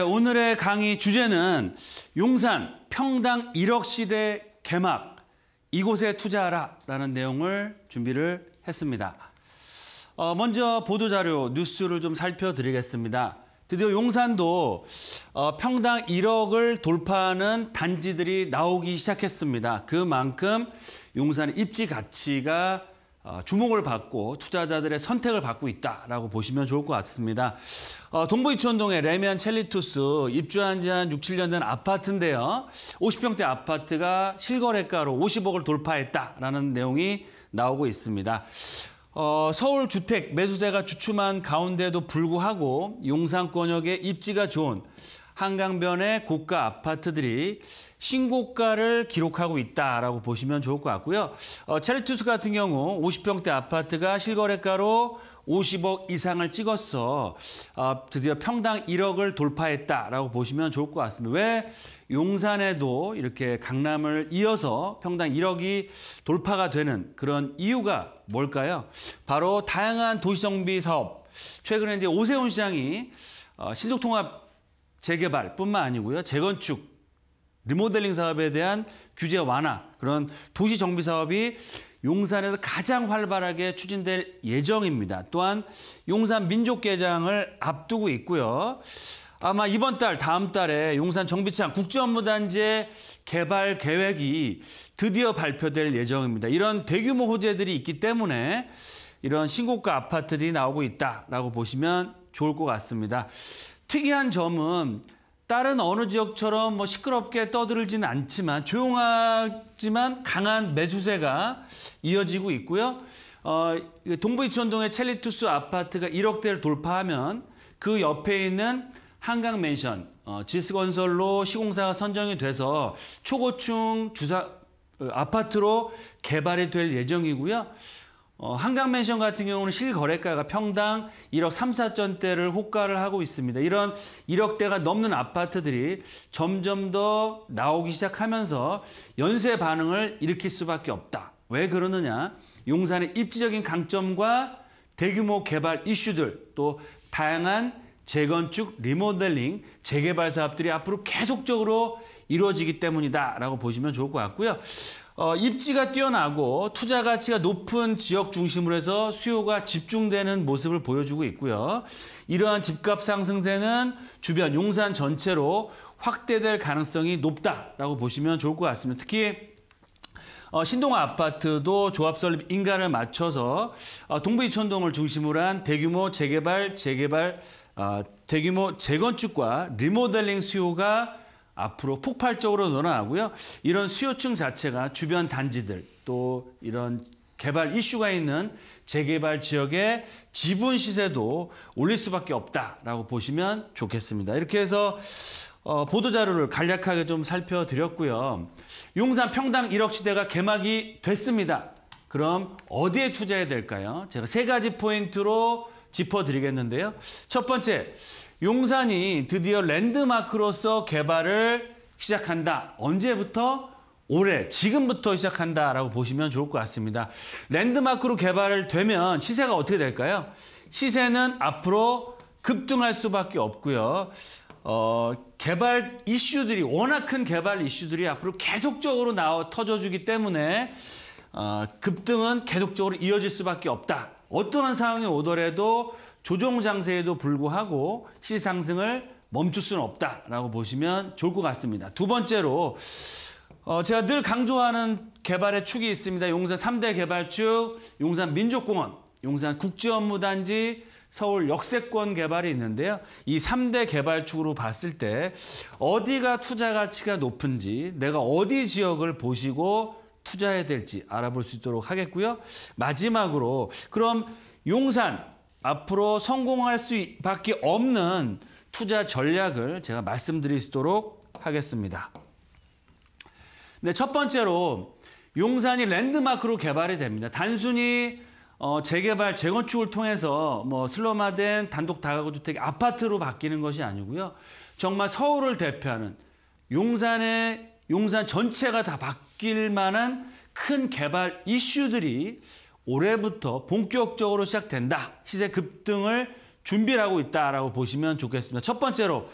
오늘의 강의 주제는 용산 평당 1억 시대 개막 이곳에 투자하라라는 내용을 준비를 했습니다. 어, 먼저 보도자료 뉴스를 좀 살펴드리겠습니다. 드디어 용산도 어, 평당 1억을 돌파하는 단지들이 나오기 시작했습니다. 그만큼 용산의 입지 가치가 아, 주목을 받고 투자자들의 선택을 받고 있다라고 보시면 좋을 것 같습니다. 어, 동부이촌동의 레미안 첼리투스 입주한 지 한 6, 7년 된 아파트인데요. 50평대 아파트가 실거래가로 50억을 돌파했다라는 내용이 나오고 있습니다. 어, 서울 주택 매수세가 주춤한 가운데도 불구하고 용산권역에 입지가 좋은 한강변의 고가 아파트들이 신고가를 기록하고 있다라고 보시면 좋을 것 같고요. 어, 체리투스 같은 경우 50평대 아파트가 실거래가로 50억 이상을 찍었어. 어, 드디어 평당 1억을 돌파했다라고 보시면 좋을 것 같습니다. 왜 용산에도 이렇게 강남을 이어서 평당 1억이 돌파가 되는 그런 이유가 뭘까요? 바로 다양한 도시정비 사업. 최근에 이제 오세훈 시장이 어, 신속통합 재개발뿐만 아니고요. 재건축 리모델링 사업에 대한 규제 완화, 그런 도시 정비 사업이 용산에서 가장 활발하게 추진될 예정입니다. 또한 용산 민족개장을 앞두고 있고요. 아마 이번 달, 다음 달에 용산 정비창 국제업무단지의 개발 계획이 드디어 발표될 예정입니다. 이런 대규모 호재들이 있기 때문에 이런 신고가 아파트들이 나오고 있다라고 보시면 좋을 것 같습니다. 특이한 점은 다른 어느 지역처럼 뭐 시끄럽게 떠들지는 않지만 조용하지만 강한 매수세가 이어지고 있고요. 어, 동부 이촌동의 첼리투스 아파트가 1억대를 돌파하면 그 옆에 있는 한강 맨션 어, 지스건설로 시공사가 선정이 돼서 초고층 주사 어, 아파트로 개발이 될 예정이고요. 어, 한강 맨션 같은 경우는 실거래가가 평당 1억 3, 4천대를 호가를 하고 있습니다. 이런 1억대가 넘는 아파트들이 점점 더 나오기 시작하면서 연쇄 반응을 일으킬 수밖에 없다. 왜 그러느냐? 용산의 입지적인 강점과 대규모 개발 이슈들 또 다양한 재건축, 리모델링, 재개발 사업들이 앞으로 계속적으로 이루어지기 때문이다라고 보시면 좋을 것 같고요. 어, 입지가 뛰어나고 투자 가치가 높은 지역 중심으로 해서 수요가 집중되는 모습을 보여주고 있고요. 이러한 집값 상승세는 주변 용산 전체로 확대될 가능성이 높다라고 보시면 좋을 것 같습니다. 특히 어, 신동 아파트도 아 조합 설립 인가를 맞춰서 어, 동부 이천동을 중심으로 한 대규모 재개발, 재개발, 어, 대규모 재건축과 리모델링 수요가 앞으로 폭발적으로 늘어나고요. 이런 수요층 자체가 주변 단지들 또 이런 개발 이슈가 있는 재개발 지역의 지분 시세도 올릴 수밖에 없다라고 보시면 좋겠습니다. 이렇게 해서 어, 보도자료를 간략하게 좀 살펴드렸고요. 용산 평당 1억 시대가 개막이 됐습니다. 그럼 어디에 투자해야 될까요? 제가 세 가지 포인트로 짚어드리겠는데요. 첫 번째, 용산이 드디어 랜드마크로서 개발을 시작한다. 언제부터? 올해, 지금부터 시작한다라고 보시면 좋을 것 같습니다. 랜드마크로 개발을 되면 시세가 어떻게 될까요? 시세는 앞으로 급등할 수밖에 없고요. 어, 개발 이슈들이 워낙 큰 개발 이슈들이 앞으로 계속적으로 나와 터져주기 때문에 어, 급등은 계속적으로 이어질 수밖에 없다. 어떠한 상황이 오더라도 조정 장세에도 불구하고 시상승을 멈출 수는 없다라고 보시면 좋을 것 같습니다. 두 번째로 어, 제가 늘 강조하는 개발의 축이 있습니다. 용산 3대 개발축, 용산 민족공원, 용산 국제업무단지, 서울 역세권 개발이 있는데요. 이 3대 개발축으로 봤을 때 어디가 투자 가치가 높은지 내가 어디 지역을 보시고 투자해야 될지 알아볼 수 있도록 하겠고요. 마지막으로 그럼 용산 앞으로 성공할 수밖에 없는 투자 전략을 제가 말씀드릴 수 있도록 하겠습니다. 네, 첫 번째로 용산이 랜드마크로 개발이 됩니다. 단순히 어, 재개발, 재건축을 통해서 뭐 슬럼화된 단독 다가구 주택이 아파트로 바뀌는 것이 아니고요. 정말 서울을 대표하는 용산의 용산 전체가 다 바뀔 만한 큰 개발 이슈들이 올해부터 본격적으로 시작된다. 시세 급등을 준비를 하고 있다라고 보시면 좋겠습니다. 첫 번째로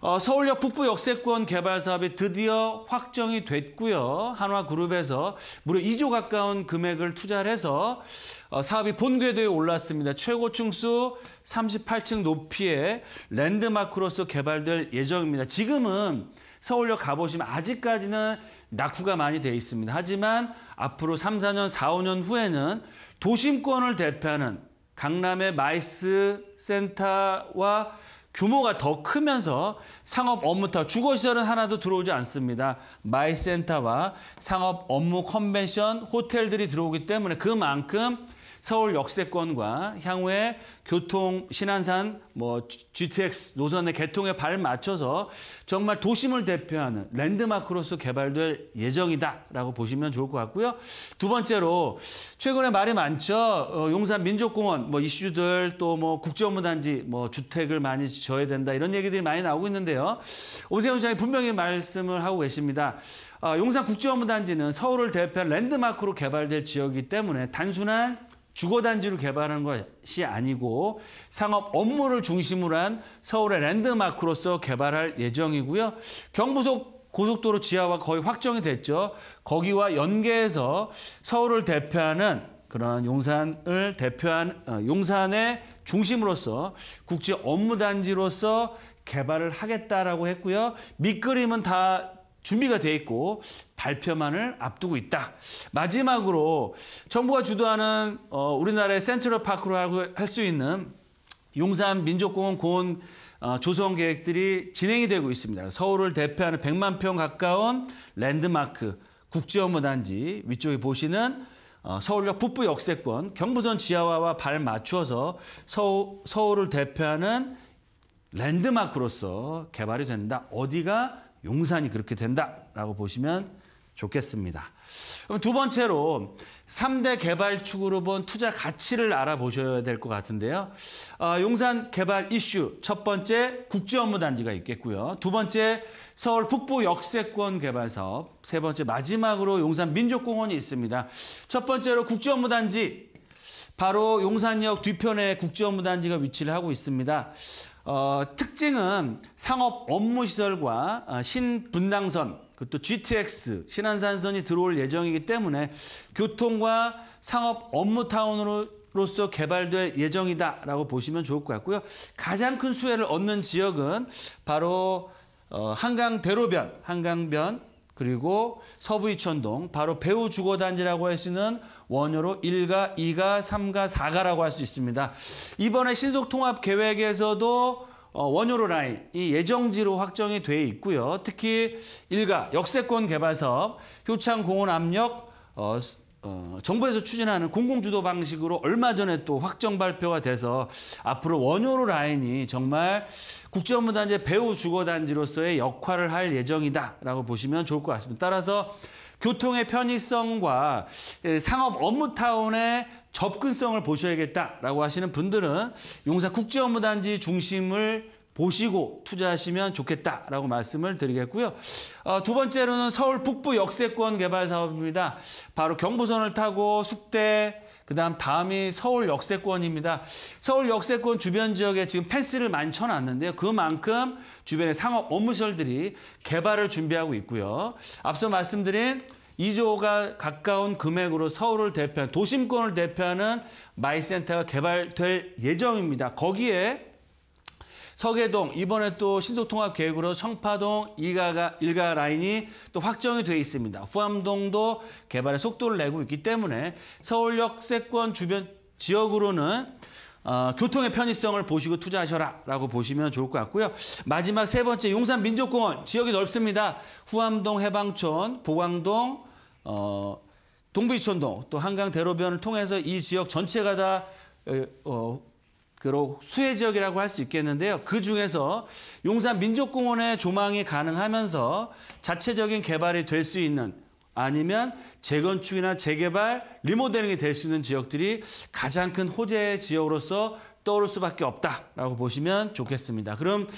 어, 서울역 북부 역세권 개발 사업이 드디어 확정이 됐고요. 한화그룹에서 무려 2조 가까운 금액을 투자를 해서 어, 사업이 본궤도에 올랐습니다. 최고층수 38층 높이의 랜드마크로서 개발될 예정입니다. 지금은 서울역 가보시면 아직까지는 낙후가 많이 돼 있습니다. 하지만 앞으로 3, 4년, 4, 5년 후에는 도심권을 대표하는 강남의 마이스 센터와 규모가 더 크면서 상업 업무터 주거시설은 하나도 들어오지 않습니다. 마이센터와 상업 업무 컨벤션 호텔들이 들어오기 때문에 그만큼 서울 역세권과 향후에 교통, 신안산, 뭐 GTX 노선의 개통에 발 맞춰서 정말 도심을 대표하는 랜드마크로서 개발될 예정이다라고 보시면 좋을 것 같고요. 두 번째로 최근에 말이 많죠. 어, 용산 민족공원 뭐 이슈들 또 뭐 국제업무단지 뭐 주택을 많이 지어야 된다 이런 얘기들이 많이 나오고 있는데요. 오세훈 시장이 분명히 말씀을 하고 계십니다. 어, 용산 국제업무단지는 서울을 대표한 랜드마크로 개발될 지역이기 때문에 단순한 주거단지로 개발하는 것이 아니고 상업 업무를 중심으로 한 서울의 랜드마크로서 개발할 예정이고요. 경부속 고속도로 지하와 거의 확정이 됐죠. 거기와 연계해서 서울을 대표하는 그런 용산을 대표한 어, 용산의 중심으로서 국제 업무 단지로서 개발을 하겠다라고 했고요. 밑그림은 다 준비가 돼 있고 발표만을 앞두고 있다. 마지막으로 정부가 주도하는 어, 우리나라의 센트럴 파크로 할 수 있는 용산 민족공원 공원 어, 조성 계획들이 진행이 되고 있습니다. 서울을 대표하는 100만 평 가까운 랜드마크 국제업무단지 위쪽에 보시는 어, 서울역 북부 역세권 경부선 지하화와 발 맞추어서 서울, 서울을 대표하는 랜드마크로서 개발이 된다. 어디가 용산이 그렇게 된다라고 보시면 좋겠습니다. 그럼 두 번째로 3대 개발축으로 본 투자 가치를 알아보셔야 될 것 같은데요. 어, 용산 개발 이슈 첫 번째 국제업무단지가 있겠고요. 두 번째 서울 북부 역세권 개발 사업. 세 번째 마지막으로 용산 민족공원이 있습니다. 첫 번째로 국제업무단지 바로 용산역 뒤편에 국제업무단지가 위치를 하고 있습니다. 어, 특징은 상업 업무 시설과 어, 신분당선 그것도 GTX 신한산선이 들어올 예정이기 때문에 교통과 상업 업무 타운으로서 개발될 예정이다라고 보시면 좋을 것 같고요. 가장 큰 수혜를 얻는 지역은 바로 어, 한강 대로변, 한강변 그리고 서부 이천동 바로 배우 주거단지라고 할 수 있는 원효로 1가, 2가, 3가, 4가라고 할 수 있습니다. 이번에 신속통합계획에서도 어, 원효로 라인이 예정지로 확정이 돼 있고요. 특히 1가 역세권 개발사업, 효창공원 압력, 어, 어, 정부에서 추진하는 공공주도 방식으로 얼마 전에 또 확정 발표가 돼서 앞으로 원효로 라인이 정말 국제업무단지 배우 주거단지로서의 역할을 할 예정이다라고 보시면 좋을 것 같습니다. 따라서 교통의 편의성과 상업 업무타운의 접근성을 보셔야겠다라고 하시는 분들은 용사 국제업무단지 중심을 보시고 투자하시면 좋겠다라고 말씀을 드리겠고요. 어, 두 번째로는 서울 북부 역세권 개발 사업입니다. 바로 경부선을 타고 숙대, 그다음 다음이 서울 역세권입니다. 서울 역세권 주변 지역에 지금 펜스를 많이 쳐놨는데요. 그만큼 주변에 상업 업무시설들이 개발을 준비하고 있고요. 앞서 말씀드린 2조가 가까운 금액으로 서울을 대표하는 도심권을 대표하는 마이센터가 개발될 예정입니다. 거기에 서계동 이번에 또 신속통합 계획으로 청파동 일가가, 일가 라인이 또 확정이 돼 있습니다. 후암동도 개발에 속도를 내고 있기 때문에 서울역 세권 주변 지역으로는 어, 교통의 편의성을 보시고 투자하셔라 라고 보시면 좋을 것 같고요. 마지막 세 번째 용산민족공원 지역이 넓습니다. 후암동 해방촌, 보광동, 어, 동부이촌동 또 한강 대로변을 통해서 이 지역 전체가 다 어, 그로 수혜 지역이라고 할 수 있겠는데요. 그 중에서 용산 민족공원의 조망이 가능하면서 자체적인 개발이 될 수 있는 아니면 재건축이나 재개발, 리모델링이 될 수 있는 지역들이 가장 큰 호재 지역으로서 떠오를 수밖에 없다라고 보시면 좋겠습니다. 그럼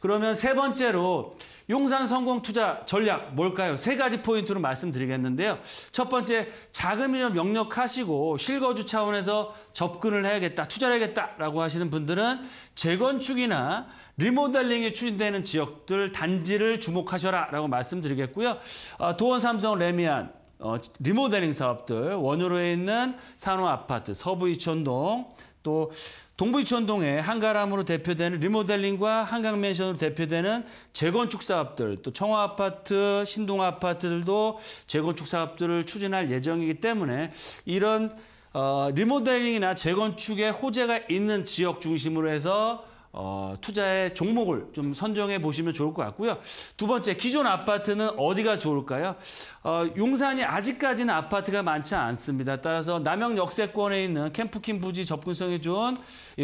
그러면 세 번째로 용산 성공 투자 전략 뭘까요? 세 가지 포인트로 말씀드리겠는데요. 첫 번째 자금이 면명력하시고 실거주 차원에서 접근을 해야겠다, 투자를 해야겠다라고 하시는 분들은 재건축이나 리모델링이 추진되는 지역들 단지를 주목하셔라라고 말씀드리겠고요. 어, 도원 삼성 레미안 어, 리모델링 사업들 원효로에 있는 산호 아파트 서부 이촌동 또동부이천동에 한가람으로 대표되는 리모델링과 한강맨션으로 대표되는 재건축 사업들, 또 청화 아파트, 신동 아파트들도 재건축 사업들을 추진할 예정이기 때문에 이런 어, 리모델링이나 재건축에 호재가 있는 지역 중심으로 해서 어, 투자의 종목을 좀 선정해 보시면 좋을 것 같고요. 두 번째, 기존 아파트는 어디가 좋을까요? 어, 용산이 아직까지는 아파트가 많지 않습니다. 따라서 남영 역세권에 있는 캠프킨 부지 접근성이 좋은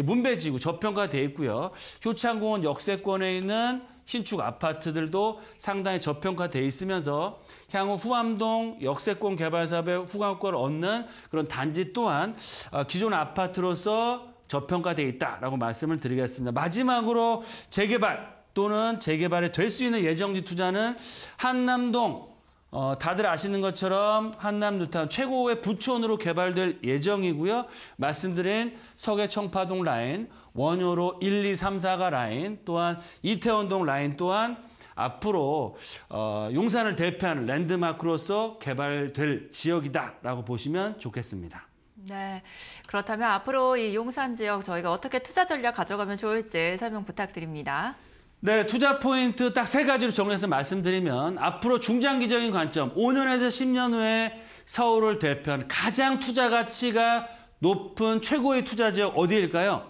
문배지구 저평가돼 있고요. 효창공원 역세권에 있는 신축 아파트들도 상당히 저평가돼 있으면서 향후 후암동 역세권 개발 사업의 후광권을 얻는 그런 단지 또한 어, 기존 아파트로서 저평가되어 있다라고 말씀을 드리겠습니다. 마지막으로 재개발 또는 재개발이 될 수 있는 예정지 투자는 한남동 어, 다들 아시는 것처럼 한남 뉴타운 최고의 부촌으로 개발될 예정이고요. 말씀드린 서계 청파동 라인, 원효로 1, 2, 3, 4가 라인, 또한 이태원동 라인 또한 앞으로 어, 용산을 대표하는 랜드마크로서 개발될 지역이다라고 보시면 좋겠습니다. 네, 그렇다면 앞으로 이 용산 지역 저희가 어떻게 투자 전략 가져가면 좋을지 설명 부탁드립니다. 네, 투자 포인트 딱 세 가지로 정리해서 말씀드리면 앞으로 중장기적인 관점, 5년에서 10년 후에 서울을 대표한 가장 투자 가치가 높은 최고의 투자 지역 어디일까요?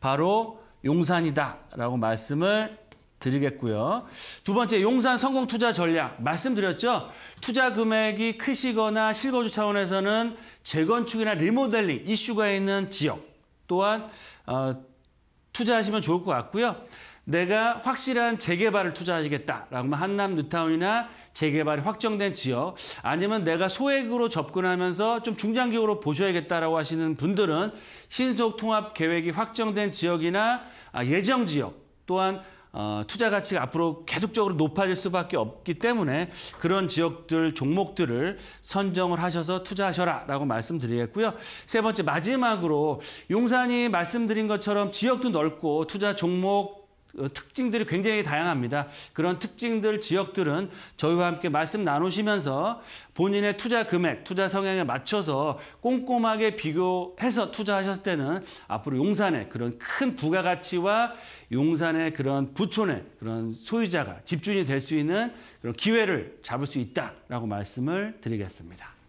바로 용산이다라고 말씀을 드리겠고요. 두 번째 용산 성공 투자 전략 말씀드렸죠. 투자 금액이 크시거나 실거주 차원에서는 재건축이나 리모델링 이슈가 있는 지역 또한 어, 투자하시면 좋을 것 같고요. 내가 확실한 재개발을 투자하시겠다라고 하면 한남 뉴타운이나 재개발이 확정된 지역 아니면 내가 소액으로 접근하면서 좀 중장기적으로 보셔야겠다라고 하시는 분들은 신속 통합 계획이 확정된 지역이나 아, 예정 지역 또한 어, 투자 가치가 앞으로 계속적으로 높아질 수밖에 없기 때문에 그런 지역들 종목들을 선정을 하셔서 투자하셔라라고 말씀드리겠고요. 세 번째 마지막으로 용산이 말씀드린 것처럼 지역도 넓고 투자 종목 어, 특징들이 굉장히 다양합니다. 그런 특징들, 지역들은 저희와 함께 말씀 나누시면서 본인의 투자 금액, 투자 성향에 맞춰서 꼼꼼하게 비교해서 투자하셨을 때는 앞으로 용산의 그런 큰 부가가치와 용산의 그런 부촌의 그런 소유자가 집주인이 될 수 있는 그런 기회를 잡을 수 있다라고 말씀을 드리겠습니다.